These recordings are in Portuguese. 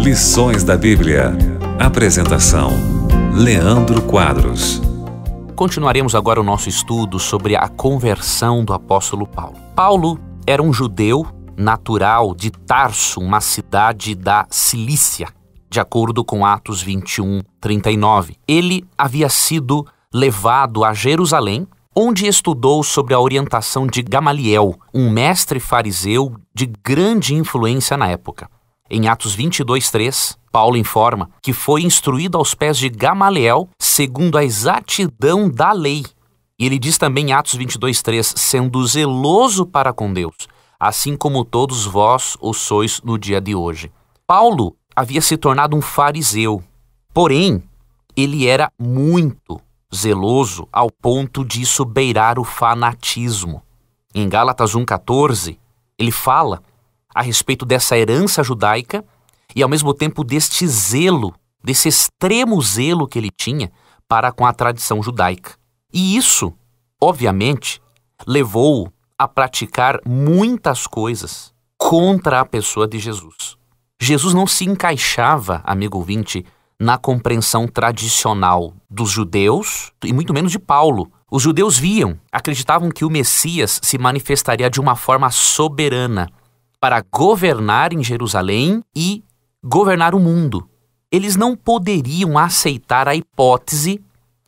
Lições da Bíblia. Apresentação: Leandro Quadros. Continuaremos agora o nosso estudo sobre a conversão do apóstolo Paulo. Paulo era um judeu natural de Tarso, uma cidade da Cilícia, de acordo com Atos 21, 39. Ele havia sido levado a Jerusalém onde estudou sobre a orientação de Gamaliel, um mestre fariseu de grande influência na época. Em Atos 22:3, Paulo informa que foi instruído aos pés de Gamaliel segundo a exatidão da lei. E ele diz também em Atos 22:3, sendo zeloso para com Deus, assim como todos vós o sois no dia de hoje. Paulo havia se tornado um fariseu. Porém, ele era muito zeloso ao ponto disso beirar o fanatismo. Em Gálatas 1,14, ele fala a respeito dessa herança judaica e, ao mesmo tempo, deste zelo, desse extremo zelo que ele tinha para com a tradição judaica. E isso, obviamente, levou-o a praticar muitas coisas contra a pessoa de Jesus. Jesus não se encaixava, amigo ouvinte, na compreensão tradicional dos judeus e muito menos de Paulo. Os judeus viam, acreditavam que o Messias se manifestaria de uma forma soberana para governar em Jerusalém e governar o mundo. Eles não poderiam aceitar a hipótese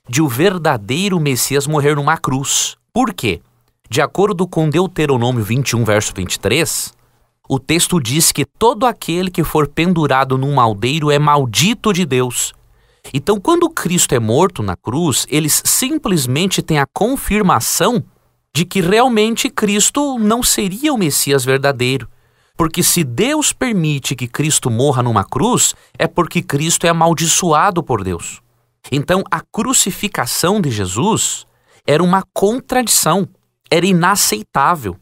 de o verdadeiro Messias morrer numa cruz. Por quê? De acordo com Deuteronômio 21, verso 23, o texto diz que todo aquele que for pendurado num maldeiro é maldito de Deus. Então, quando Cristo é morto na cruz, eles simplesmente têm a confirmação de que realmente Cristo não seria o Messias verdadeiro. Porque se Deus permite que Cristo morra numa cruz, é porque Cristo é amaldiçoado por Deus. Então, a crucificação de Jesus era uma contradição, era inaceitável.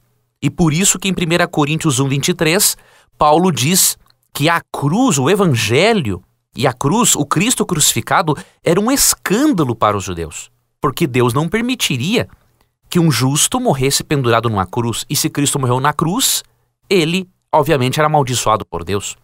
E por isso que em 1 Coríntios 1:23, Paulo diz que a cruz, o evangelho e a cruz, o Cristo crucificado, era um escândalo para os judeus, porque Deus não permitiria que um justo morresse pendurado numa cruz. E se Cristo morreu na cruz, ele, obviamente, era amaldiçoado por Deus.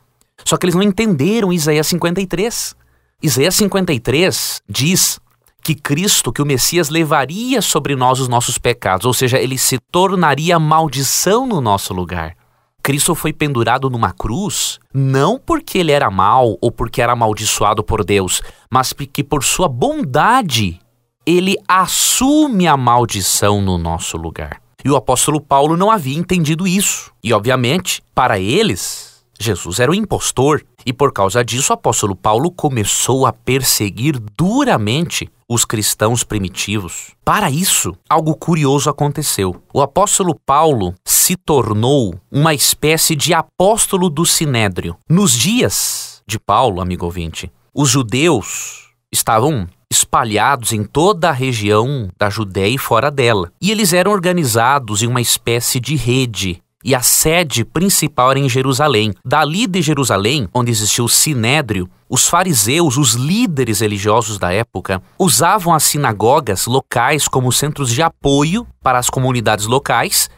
Só que eles não entenderam Isaías 53. Isaías 53 diz que Cristo, que o Messias levaria sobre nós os nossos pecados, ou seja, ele se tornaria maldição no nosso lugar. Cristo foi pendurado numa cruz não porque ele era mau ou porque era amaldiçoado por Deus, mas porque por sua bondade ele assume a maldição no nosso lugar. E o apóstolo Paulo não havia entendido isso. E obviamente, para eles, Jesus era um impostor e por causa disso o apóstolo Paulo começou a perseguir duramente os cristãos primitivos. Para isso, algo curioso aconteceu. O apóstolo Paulo se tornou uma espécie de apóstolo do sinédrio. Nos dias de Paulo, amigo ouvinte, os judeus estavam espalhados em toda a região da Judéia e fora dela. E eles eram organizados em uma espécie de rede e a sede principal era em Jerusalém. Dali de Jerusalém, onde existiu o sinédrio, os fariseus, os líderes religiosos da época, usavam as sinagogas locais como centros de apoio para as comunidades locais,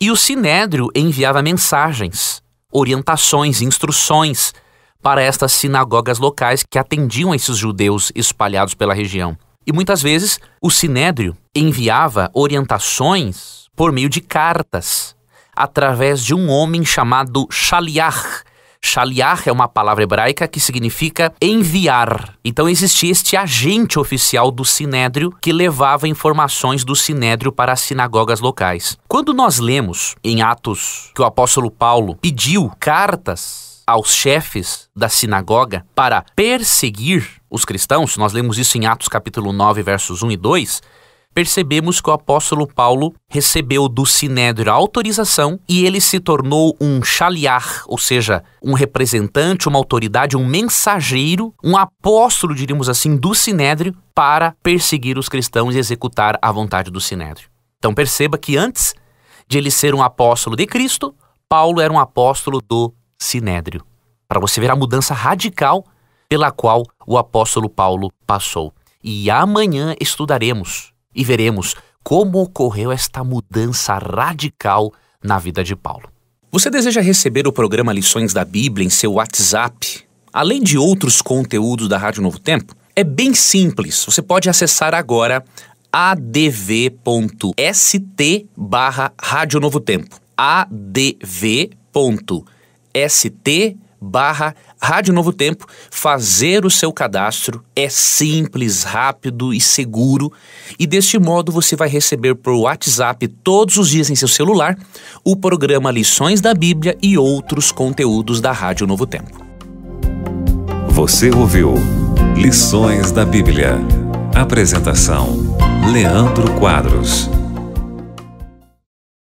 e o sinédrio enviava mensagens, orientações, instruções para estas sinagogas locais que atendiam a esses judeus espalhados pela região. E muitas vezes o sinédrio enviava orientações por meio de cartas através de um homem chamado Shaliach. Shaliach é uma palavra hebraica que significa enviar. Então existia este agente oficial do Sinédrio que levava informações do Sinédrio para as sinagogas locais. Quando nós lemos em Atos que o apóstolo Paulo pediu cartas aos chefes da sinagoga para perseguir os cristãos, nós lemos isso em Atos capítulo 9, versos 1 e 2, percebemos que o apóstolo Paulo recebeu do Sinédrio a autorização e ele se tornou um chaliar, ou seja, um representante, uma autoridade, um mensageiro, um apóstolo, diríamos assim, do Sinédrio para perseguir os cristãos e executar a vontade do Sinédrio. Então perceba que antes de ele ser um apóstolo de Cristo, Paulo era um apóstolo do Sinédrio. Para você ver a mudança radical pela qual o apóstolo Paulo passou. E amanhã estudaremos e veremos como ocorreu esta mudança radical na vida de Paulo. Você deseja receber o programa Lições da Bíblia em seu WhatsApp, além de outros conteúdos da Rádio Novo Tempo? É bem simples. Você pode acessar agora adv.st barra Rádio Novo Tempo. adv.st barra Rádio Novo Tempo. Fazer o seu cadastro é simples, rápido e seguro. E deste modo você vai receber por WhatsApp todos os dias em seu celular o programa Lições da Bíblia e outros conteúdos da Rádio Novo Tempo. Você ouviu Lições da Bíblia. Apresentação Leandro Quadros.